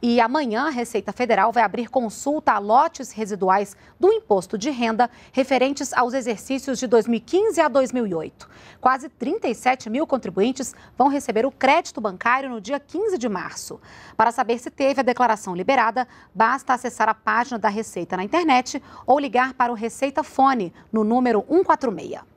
E amanhã a Receita Federal vai abrir consulta a lotes residuais do imposto de renda referentes aos exercícios de 2015 a 2008. Quase 37 mil contribuintes vão receber o crédito bancário no dia 15 de março. Para saber se teve a declaração liberada, basta acessar a página da Receita na internet ou ligar para o Receita Fone no número 146.